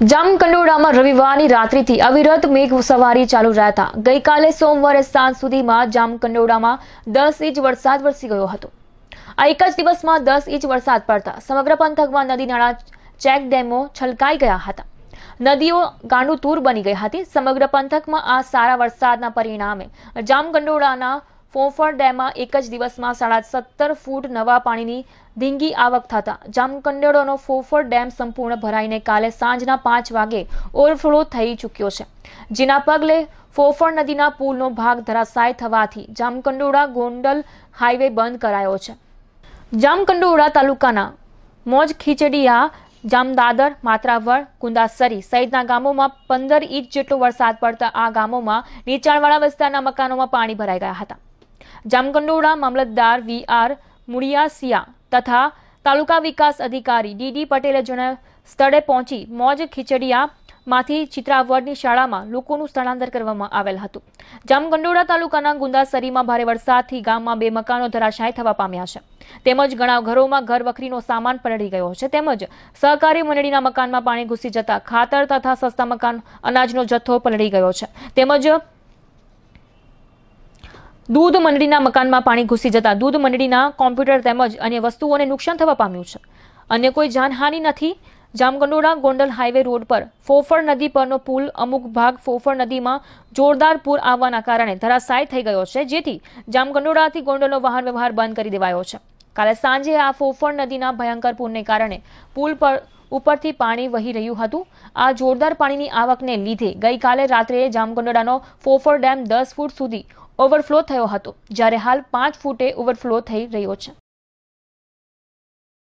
જામકંડોળામાં રવિવારની રાત્રિથી અવિરત મેઘ સવારી ચાલુ રહેતા ગઈકાલે સોમવારે સાંજ સુધીમાં જામકંડોળામાં દસ ઇંચ વરસાદ વરસી ગયો હતો આ એક જ દિવસમાં દસ ઇંચ વરસાદ પડતા સમગ્ર પંથકમાં નદી નાળા ચેક ડેમો છલકાઈ ગયા હતા નદીઓ ગાંડુતૂર બની ગઈ હતી સમગ્ર પંથકમાં આ સારા વરસાદના પરિણામે જામકંડોળાના ફોફળ ડેમમાં એક જ દિવસમાં સાડા સત્તર ફૂટ નવા પાણીની ધીંગી આવક થતા જામકંડેળોનો ફોફળ ડેમ સંપૂર્ણ ભરાઈને કાલે સાંજના પાંચ વાગે ઓવરફ્લો થઈ ચૂક્યો છે જેના પગલે ફોફળ નદીના પુલનો ભાગ ધરાશાય થવાથી જામકંડોળા ગોંડલ હાઈવે બંધ કરાયો છે જામકંડોળા તાલુકાના મોજ ખીચડીયા જામદાદર માત્રાવળ કુંદાસરી સહિતના ગામોમાં પંદર ઇંચ જેટલો વરસાદ પડતા આ ગામોમાં નીચાણવાળા વિસ્તારના મકાનોમાં પાણી ભરાઈ ગયા હતા જામગંડોળા મામલતદાર વી આર મુળિયાસિયા તથા તાલુકા વિકાસ અધિકારી ડીડી પટેલે જણાવ્યું સ્થળે પહોંચી મોજ ખીચડિયામાંથી ચિત્રાવડની શાળામાં લોકોનું સ્થળાંતર કરવામાં આવેલ હતું જામગંડોળા તાલુકાના ગુંદાસરીમાં ભારે વરસાદથી ગામમાં બે મકાનો ધરાશાય થવા પામ્યા છે તેમજ ઘણા ઘરોમાં ઘર વખરીનો સામાન પલળી ગયો છે તેમજ સહકારી મંડળીના મકાનમાં પાણી ઘૂસી જતા ખાતર તથા સસ્તા મકાન અનાજનો જથ્થો પલળી ગયો છે તેમજ દૂધ મંડળીના મકાનમાં પાણી ઘૂસી જતા દૂધ મંડળીના કોમ્પ્યુટર તેમજ અન્ય વસ્તુઓને નુકસાન થવા પામ્યું છે અન્ય કોઈ જાનહાનિ નથી જામગંડોળા ગોંડલ હાઈવે રોડ પર ફોફળ નદી પરનો પુલ અમુક ભાગ ફોફળ નદીમાં જોરદાર પૂર આવવાના કારણે ધરાશાય થઈ ગયો છે જેથી જામગંડોળાથી ગોંડલનો વાહન વ્યવહાર બંધ કરી દેવાયો છે કાલે સાંજે આ ફોફળ નદીના ભયંકર પૂરને કારણે પુલ પર ઉપરથી પાણી વહી રહ્યું હતું આ જોરદાર પાણીની આવકને લીધે ગઈકાલે રાત્રે જામગંડોળાનો ફોફળ ડેમ દસ ફૂટ સુધી ઓવરફ્લો થયો હતો જ્યારે હાલ પાંચ ફૂટે ઓવરફ્લો થઈ રહ્યો છે